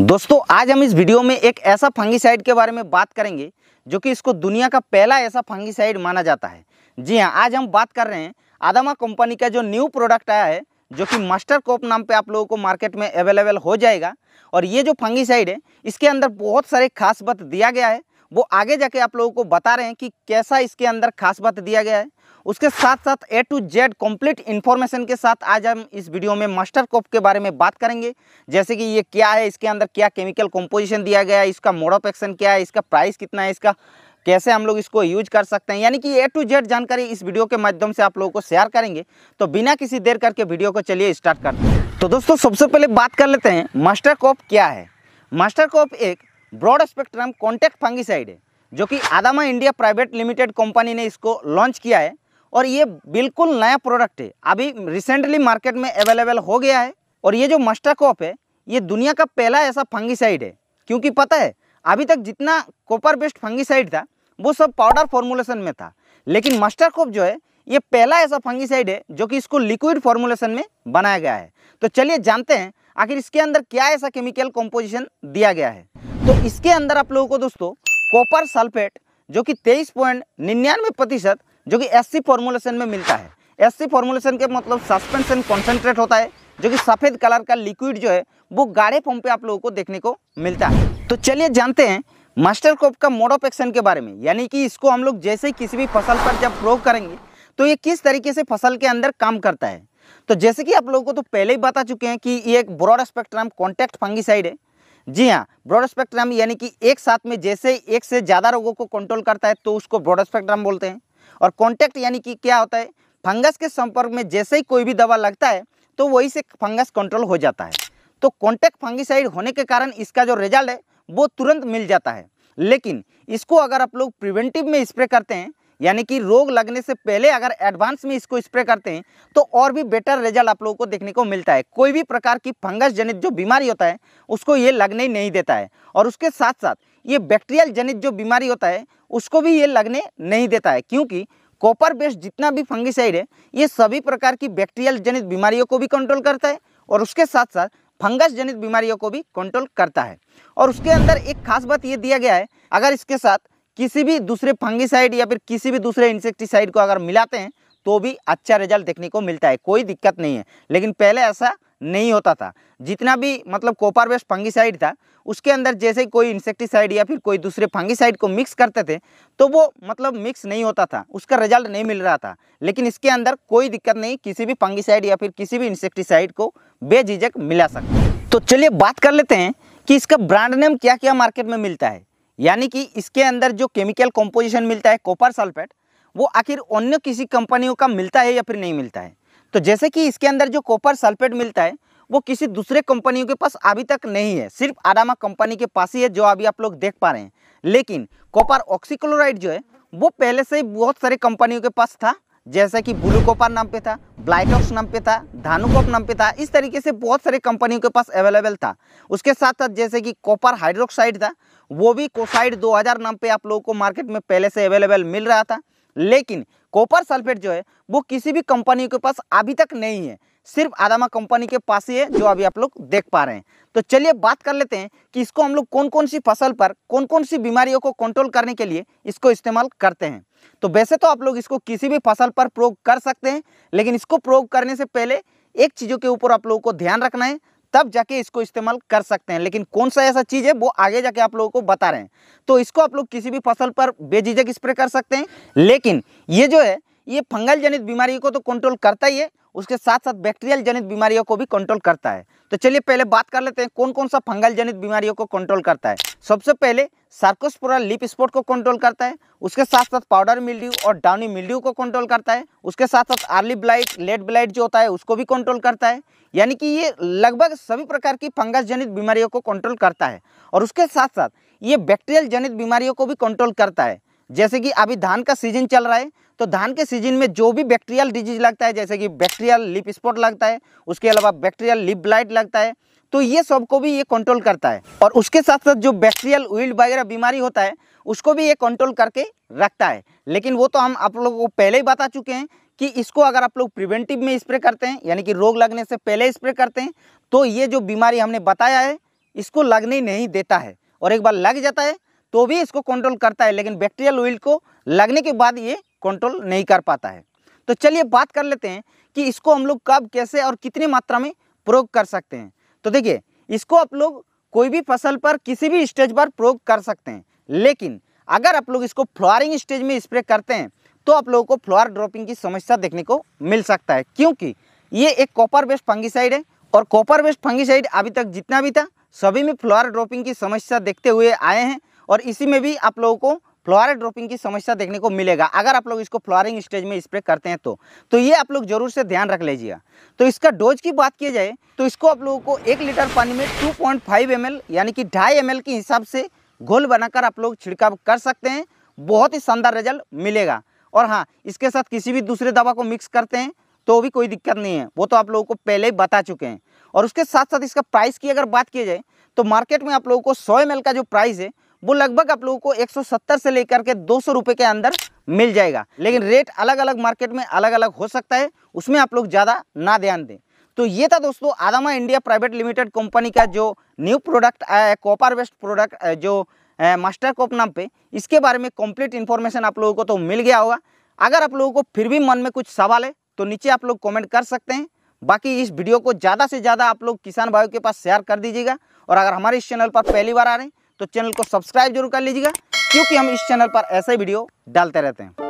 दोस्तों आज हम इस वीडियो में एक ऐसा फंगीसाइड के बारे में बात करेंगे जो कि इसको दुनिया का पहला ऐसा फंगीसाइड माना जाता है जी हाँ आज हम बात कर रहे हैं आदमा कंपनी का जो न्यू प्रोडक्ट आया है जो कि मास्टर कोप नाम पे आप लोगों को मार्केट में अवेलेबल हो जाएगा और ये जो फंगीसाइड है इसके अंदर बहुत सारे खास बात दिया गया है वो आगे जाके आप लोगों को बता रहे हैं कि कैसा इसके अंदर खास बात दिया गया है उसके साथ साथ A to Z complete information के साथ आज हम इस वीडियो में मास्टर कॉप के बारे में बात करेंगे जैसे कि ये क्या है इसके अंदर क्या केमिकल कंपोजिशन दिया गया है इसका मोड ऑफ एक्शन क्या है इसका प्राइस कितना है इसका कैसे हम लोग इसको यूज कर सकते हैं यानी कि ए टू जेड जानकारी इस वीडियो के माध्यम से आप लोगों को शेयर करेंगे तो बिना किसी देर करके वीडियो को चलिए स्टार्ट करते हैं तो दोस्तों सबसे पहले बात कर लेते हैं मास्टर कॉप क्या है मास्टर कॉप एक ब्रॉड स्पेक्ट्रम कॉन्टेक्ट फंगिसाइड है जो कि Adama India private limited company ने इसको लॉन्च किया है और ये बिल्कुल नया प्रोडक्ट है अभी रिसेंटली मार्केट में अवेलेबल हो गया है और ये जो मस्टा कॉप है ये दुनिया का पहला ऐसा फंगिसाइड है क्योंकि पता है अभी तक जितना कॉपर बेस्ड फंगिसाइड था वो सब पाउडर फॉर्मूलेशन में था लेकिन मस्टर कॉप जो है ये पहला ऐसा फंगिसाइड है जो कि इसको लिक्विड फॉर्मूलेशन में बनाया गया है तो चलिए जानते हैं आखिर इसके अंदर क्या ऐसा केमिकल कॉम्पोजिशन दिया गया है तो इसके अंदर आप लोगों को दोस्तों कॉपर सल्फेट जो कि तेईस पॉइंट निन्यानवे प्रतिशत जो कि एस फॉर्मुलेशन में मिलता है एस फॉर्मुलेशन के मतलब सस्पेंशन कॉन्सेंट्रेट होता है जो कि सफ़ेद कलर का लिक्विड जो है वो गाढ़े पंप पे आप लोगों को देखने को मिलता है तो चलिए जानते हैं मास्टर कोप का मोड ऑफ एक्शन के बारे में यानी कि इसको हम लोग जैसे किसी भी फसल पर जब प्रयोग करेंगे तो ये किस तरीके से फसल के अंदर काम करता है तो जैसे कि आप लोगों को तो पहले ही बता चुके हैं कि ये एक ब्रॉड स्पेक्ट्रम कॉन्टैक्ट फंगीसाइड है जी हाँ ब्रॉड स्पेक्ट्रम यानी कि एक साथ में जैसे एक से ज़्यादा रोगों को कंट्रोल करता है तो उसको ब्रॉड स्पेक्ट्रम बोलते हैं और कॉन्टैक्ट यानी कि क्या होता है फंगस के संपर्क में जैसे ही कोई भी दवा लगता है तो वही से फंगस कंट्रोल हो जाता है तो कॉन्टैक्ट फंगिसाइड होने के कारण इसका जो रिजल्ट है वो तुरंत मिल जाता है लेकिन इसको अगर आप लोग प्रिवेंटिव में स्प्रे करते हैं यानी कि रोग लगने से पहले अगर एडवांस में इसको स्प्रे करते हैं तो और भी बेटर रिजल्ट आप लोगों को देखने को मिलता है कोई भी प्रकार की फंगस जनित जो बीमारी होता है उसको ये लगने ही नहीं देता है और उसके साथ साथ ये बैक्टीरियल जनित जो बीमारी होता है उसको भी ये लगने नहीं देता है क्योंकि कॉपर बेस्ड जितना भी फंगिसाइड है ये सभी प्रकार की बैक्टीरियल जनित बीमारियों को भी कंट्रोल करता है और उसके साथ साथ फंगस जनित बीमारियों को भी कंट्रोल करता है और उसके अंदर एक खास बात ये दिया गया है अगर इसके साथ किसी भी दूसरे फंगिसाइड या फिर किसी भी दूसरे इंसेक्टिसाइड को अगर मिलाते हैं तो भी अच्छा रिजल्ट देखने को मिलता है कोई दिक्कत नहीं है लेकिन पहले ऐसा नहीं होता था जितना भी मतलब कॉपर वेस्ट फंगीसाइड था उसके अंदर जैसे कोई इंसेक्टिसाइड या फिर कोई दूसरे फंगीसाइड को मिक्स करते थे तो वो मतलब मिक्स नहीं होता था उसका रिजल्ट नहीं मिल रहा था लेकिन इसके अंदर कोई दिक्कत नहीं किसी भी फंगीसाइड या फिर किसी भी इंसेक्टिसाइड को बेझिझक मिला सकते तो चलिए बात कर लेते हैं कि इसका ब्रांड नेम क्या क्या मार्केट में मिलता है यानी कि इसके अंदर जो केमिकल कॉम्पोजिशन मिलता है कॉपर सल्फेट वो आखिर अन्य किसी कंपनियों का मिलता है या फिर नहीं मिलता है तो जैसे कि इसके अंदर जो कॉपर सल्फेट मिलता है वो किसी दूसरे कंपनियों के पास अभी तक नहीं है सिर्फ आरामा कंपनी के पास ही है जो अभी आप लोग देख पा रहे हैं लेकिन कॉपर ऑक्सीक्लोराइड जो है वो पहले से ही बहुत सारे कंपनियों के पास था जैसे कि ब्लू कॉपर नाम पे था ब्लाइटॉक्स नाम पे था धानुकॉप नाम पे था इस तरीके से बहुत सारे कंपनियों के पास अवेलेबल था उसके साथ साथ जैसे कि कॉपर हाइड्रोक्साइड था वो भी कोसाइड 2000 नाम पे आप लोगों को मार्केट में पहले से अवेलेबल मिल रहा था लेकिन कॉपर सल्फेट जो है वो किसी भी कंपनी के पास अभी तक नहीं है सिर्फ आदामा कंपनी के पास ही है जो अभी आप लोग देख पा रहे हैं तो चलिए बात कर लेते हैं कि इसको हम लोग कौन कौन सी फसल पर कौन कौन सी बीमारियों को कंट्रोल करने के लिए इसको इस्तेमाल करते हैं तो वैसे तो आप लोग इसको किसी भी फसल पर प्रयोग कर सकते हैं लेकिन इसको प्रयोग करने से पहले एक चीज़ों के ऊपर आप लोगों को ध्यान रखना है तब जाके इसको इस्तेमाल कर सकते हैं लेकिन कौन सा ऐसा चीज़ है वो आगे जाके आप लोगों को बता रहे हैं तो इसको आप लोग किसी भी फसल पर बेझिझक स्प्रे कर सकते हैं लेकिन ये जो है ये फंगल जनित बीमारी को तो कंट्रोल करता ही है उसके साथ साथ बैक्टीरियल जनित बीमारियों को भी कंट्रोल करता है तो चलिए पहले बात कर लेते हैं कौन कौन सा फंगल जनित बीमारियों को कंट्रोल करता है सबसे पहले सार्कोस्पोरा लिप स्पॉट को कंट्रोल करता है उसके साथ साथ पाउडर मिल्ड्यू और डाउनी मिल्ड्यू को कंट्रोल करता है उसके साथ साथ आर्ली ब्लाइट लेट ब्लाइट जो होता है उसको भी कंट्रोल करता है यानी कि ये लगभग सभी प्रकार की फंगस जनित बीमारियों को कंट्रोल करता है और उसके साथ साथ ये बैक्टीरियल जनित बीमारियों को भी कंट्रोल करता है जैसे कि अभी धान का सीजन चल रहा है तो धान के सीजन में जो भी बैक्टीरियल डिजीज लगता है जैसे कि बैक्टीरियल लिप स्पॉट लगता है उसके अलावा बैक्टीरियल लिप ब्लाइट लगता है तो ये सब को भी ये कंट्रोल करता है और उसके साथ साथ जो बैक्टीरियल उइल वगैरह बीमारी होता है उसको भी ये कंट्रोल करके रखता है लेकिन वो तो हम आप लोगों को पहले ही बता चुके हैं कि इसको अगर आप लोग प्रिवेंटिव में स्प्रे करते हैं यानी कि रोग लगने से पहले स्प्रे करते हैं तो ये जो बीमारी हमने बताया है इसको लगने नहीं देता है और एक बार लग जाता है तो भी इसको कंट्रोल करता है लेकिन बैक्टीरियल ऑइल को लगने के बाद ये कंट्रोल नहीं कर पाता है तो चलिए बात कर लेते हैं कि इसको हम लोग कब कैसे और कितनी मात्रा में प्रयोग कर सकते हैं तो देखिए इसको आप लोग कोई भी फसल पर किसी भी स्टेज पर प्रयोग कर सकते हैं लेकिन अगर आप लोग इसको फ्लॉरिंग स्टेज में स्प्रे करते हैं तो आप लोगों को फ्लॉर ड्रॉपिंग की समस्या देखने को मिल सकता है क्योंकि ये एक कॉपर बेस्ड फंगिसाइड है और कॉपर बेस्ड फंगिसाइड अभी तक जितना भी था सभी में फ्लॉर ड्रॉपिंग की समस्या देखते हुए आए हैं और इसी में भी आप लोगों को फ्लोर ड्रॉपिंग की समस्या देखने को मिलेगा अगर आप लोग इसको फ्लोरिंग स्टेज में स्प्रे करते हैं तो तो ये आप लोग जरूर से ध्यान रख लीजिएगा तो इसका डोज की बात की जाए तो इसको आप लोगों को एक लीटर पानी में two point five M L यानी कि ढाई एम एल के हिसाब से घोल बनाकर आप लोग छिड़काव कर सकते हैं बहुत ही शानदार रिजल्ट मिलेगा और हाँ इसके साथ किसी भी दूसरे दवा को मिक्स करते हैं तो भी कोई दिक्कत नहीं है वो तो आप लोगों को पहले ही बता चुके हैं और उसके साथ साथ इसका प्राइस की अगर बात की जाए तो मार्केट में आप लोगों को सौ एम का जो प्राइस है वो लगभग आप लोगों को 170 से लेकर के दो सौ के अंदर मिल जाएगा लेकिन रेट अलग अलग मार्केट में अलग अलग हो सकता है उसमें आप लोग ज़्यादा ना ध्यान दें तो ये था दोस्तों आदमा इंडिया प्राइवेट लिमिटेड कंपनी का जो न्यू प्रोडक्ट आया है कॉपर वेस्ट प्रोडक्ट जो मास्टर कॉप नाम पे इसके बारे में कंप्लीट इन्फॉर्मेशन आप लोगों को तो मिल गया होगा अगर आप लोगों को फिर भी मन में कुछ सवाल है तो नीचे आप लोग कमेंट कर सकते हैं बाकी इस वीडियो को ज़्यादा से ज़्यादा आप लोग किसान भाइयों के पास शेयर कर दीजिएगा और अगर हमारे इस चैनल पर पहली बार आ रहे हैं तो चैनल को सब्सक्राइब जरूर कर लीजिएगा क्योंकि हम इस चैनल पर ऐसे वीडियो डालते रहते हैं